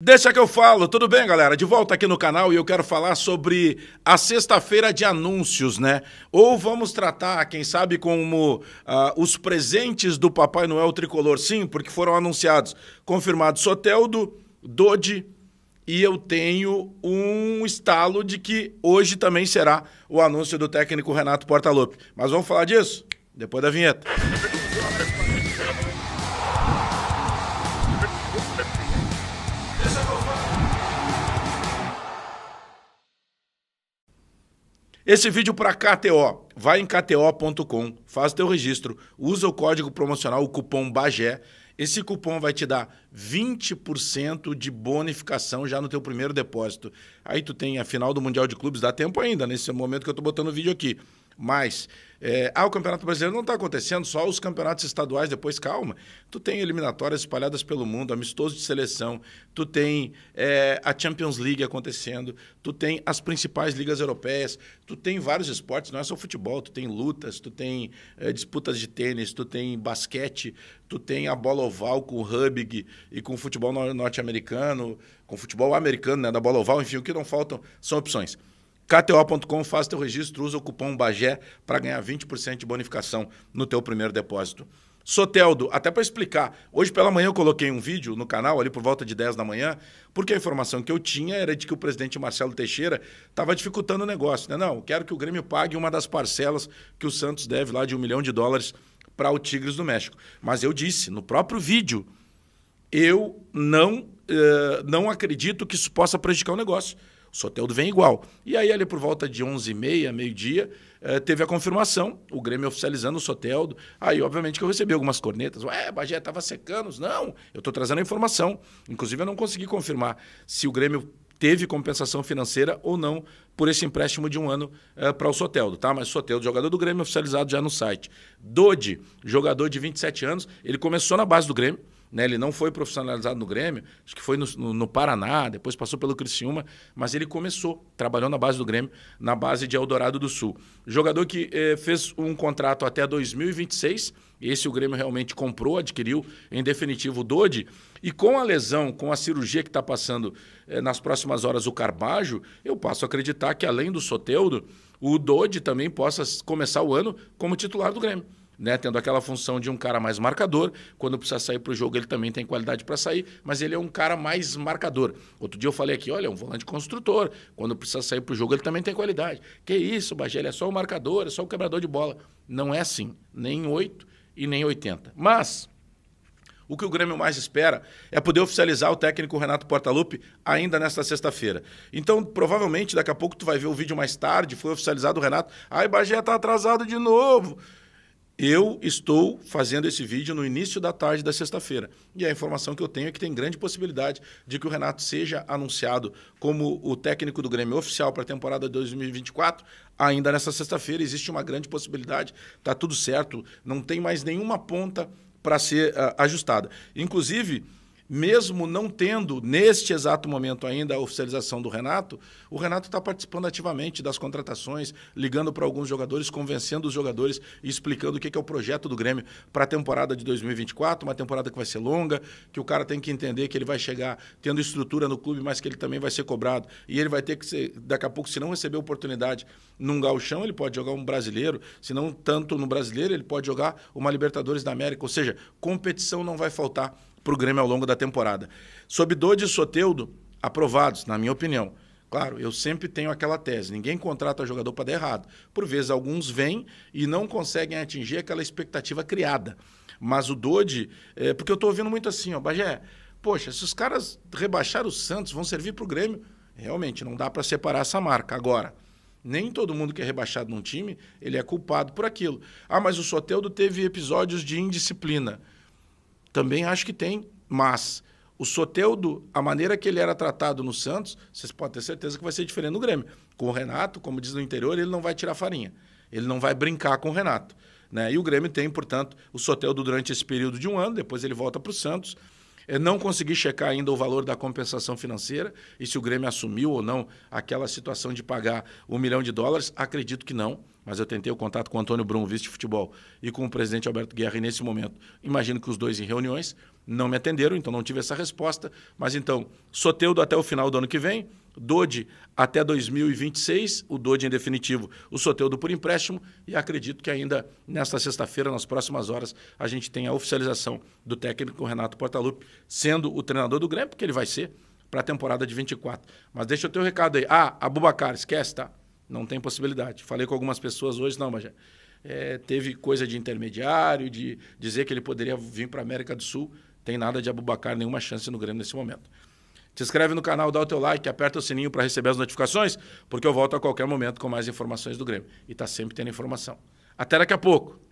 Deixa que eu falo, tudo bem, galera? De volta aqui no canal e eu quero falar sobre a sexta-feira de anúncios, né? Ou vamos tratar, quem sabe, como uh, os presentes do Papai Noel Tricolor, sim, porque foram anunciados, confirmados Soteldo, Dodi e eu tenho um estalo de que hoje também será o anúncio do técnico Renato Portaluppi. Mas vamos falar disso depois da vinheta. Esse vídeo para KTO. Vai em kto.com, faz teu registro, usa o código promocional, o cupom BAGÉ. Esse cupom vai te dar 20% de bonificação já no teu primeiro depósito. Aí tu tem a final do Mundial de Clubes, dá tempo ainda, nesse momento que eu estou botando o vídeo aqui. Mas é, ah, o Campeonato Brasileiro não está acontecendo, só os campeonatos estaduais depois, calma. Tu tem eliminatórias espalhadas pelo mundo, amistoso de seleção, tu tem é, a Champions League acontecendo, tu tem as principais ligas europeias, tu tem vários esportes, não é só futebol, tu tem lutas, tu tem é, disputas de tênis, tu tem basquete, tu tem a bola oval com o rugby e com o futebol norte-americano, com o futebol americano, né, da bola oval, enfim, o que não faltam são opções. KTO.com, faz teu registro, usa o cupom Bagé para ganhar 20% de bonificação no teu primeiro depósito. Soteldo, até para explicar, hoje pela manhã eu coloquei um vídeo no canal, ali por volta de 10 da manhã, porque a informação que eu tinha era de que o presidente Marcelo Teixeira estava dificultando o negócio. Né? Não, quero que o Grêmio pague uma das parcelas que o Santos deve lá de um milhão de dólares para o Tigres do México. Mas eu disse no próprio vídeo, eu não, uh, não acredito que isso possa prejudicar o negócio. O Soteldo vem igual. E aí, ali por volta de 11h30, meio-dia, eh, teve a confirmação, o Grêmio oficializando o Soteldo. Aí, obviamente, que eu recebi algumas cornetas. Ué, Bagé, estava secando. Não, eu estou trazendo a informação. Inclusive, eu não consegui confirmar se o Grêmio teve compensação financeira ou não por esse empréstimo de um ano eh, para o Soteldo, tá? Mas Soteldo, jogador do Grêmio, oficializado já no site. Dodi, jogador de 27 anos, ele começou na base do Grêmio, né? Ele não foi profissionalizado no Grêmio, acho que foi no, no, no, Paraná, depois passou pelo Criciúma, mas ele começou, trabalhou na base do Grêmio, na base de Eldorado do Sul. Jogador que eh, fez um contrato até 2026, esse o Grêmio realmente comprou, adquiriu, em definitivo, o Dodi. E com a lesão, com a cirurgia que está passando eh, nas próximas horas o Carbajo, eu passo a acreditar que além do Soteudo, o Dodi também possa começar o ano como titular do Grêmio né, tendo aquela função de um cara mais marcador. Quando precisa sair para o jogo, ele também tem qualidade para sair, mas ele é um cara mais marcador. Outro dia eu falei aqui, olha, um volante construtor. Quando precisa sair para o jogo, ele também tem qualidade. Que isso, Bagé, ele é só o um marcador, é só o um quebrador de bola. Não é assim, nem 8 e nem 80. Mas o que o Grêmio mais espera é poder oficializar o técnico Renato Portaluppi ainda nesta sexta-feira. Então, provavelmente, daqui a pouco tu vai ver o vídeo mais tarde, foi oficializado o Renato. Ai, Bagé tá atrasado de novo. Eu estou fazendo esse vídeo no início da tarde da sexta-feira. E a informação que eu tenho é que tem grande possibilidade de que o Renato seja anunciado como o técnico do Grêmio oficial para a temporada 2024 ainda nessa sexta-feira. Existe uma grande possibilidade, está tudo certo, não tem mais nenhuma ponta para ser uh, ajustada. Inclusive mesmo não tendo, neste exato momento ainda, a oficialização do Renato, o Renato está participando ativamente das contratações, ligando para alguns jogadores, convencendo os jogadores e explicando o que é o projeto do Grêmio para a temporada de 2024, uma temporada que vai ser longa, que o cara tem que entender que ele vai chegar tendo estrutura no clube, mas que ele também vai ser cobrado. E ele vai ter que ser, daqui a pouco, se não receber oportunidade num gauchão, ele pode jogar um brasileiro, se não tanto no brasileiro, ele pode jogar uma Libertadores da América. Ou seja, competição não vai faltar para o Grêmio ao longo da temporada. Sob Dodi e Soteudo, aprovados, na minha opinião. Claro, eu sempre tenho aquela tese: ninguém contrata jogador para dar errado. Por vezes, alguns vêm e não conseguem atingir aquela expectativa criada. Mas o Dodi, é, porque eu estou ouvindo muito assim, ó, Bagé, poxa, se os caras rebaixaram o Santos, vão servir para o Grêmio. Realmente, não dá para separar essa marca. Agora, nem todo mundo que é rebaixado num time, ele é culpado por aquilo. Ah, mas o Soteldo teve episódios de indisciplina. Também acho que tem, mas o Soteudo, a maneira que ele era tratado no Santos, vocês podem ter certeza que vai ser diferente no Grêmio. Com o Renato, como diz no interior, ele não vai tirar farinha. Ele não vai brincar com o Renato. Né? E o Grêmio tem, portanto, o Soteldo durante esse período de um ano, depois ele volta para o Santos. É não consegui checar ainda o valor da compensação financeira e se o Grêmio assumiu ou não aquela situação de pagar um milhão de dólares. Acredito que não, mas eu tentei o contato com o Antônio Brum, vice de futebol, e com o presidente Alberto Guerra, e nesse momento, imagino que os dois em reuniões não me atenderam, então não tive essa resposta. Mas então, Soteudo até o final do ano que vem, Dode até 2026, o Dode em definitivo, o Soteudo por empréstimo, e acredito que ainda nesta sexta-feira, nas próximas horas, a gente tem a oficialização do técnico Renato Portaluppi sendo o treinador do Grêmio, porque ele vai ser para a temporada de 24. Mas deixa eu ter um recado aí. Ah, Abubacar, esquece, tá? Não tem possibilidade. Falei com algumas pessoas hoje, não, mas é, teve coisa de intermediário, de dizer que ele poderia vir para a América do Sul. Tem nada de Abubacar, nenhuma chance no Grêmio nesse momento. Se inscreve no canal, dá o teu like, aperta o sininho para receber as notificações, porque eu volto a qualquer momento com mais informações do Grêmio. E tá sempre tendo informação. Até daqui a pouco.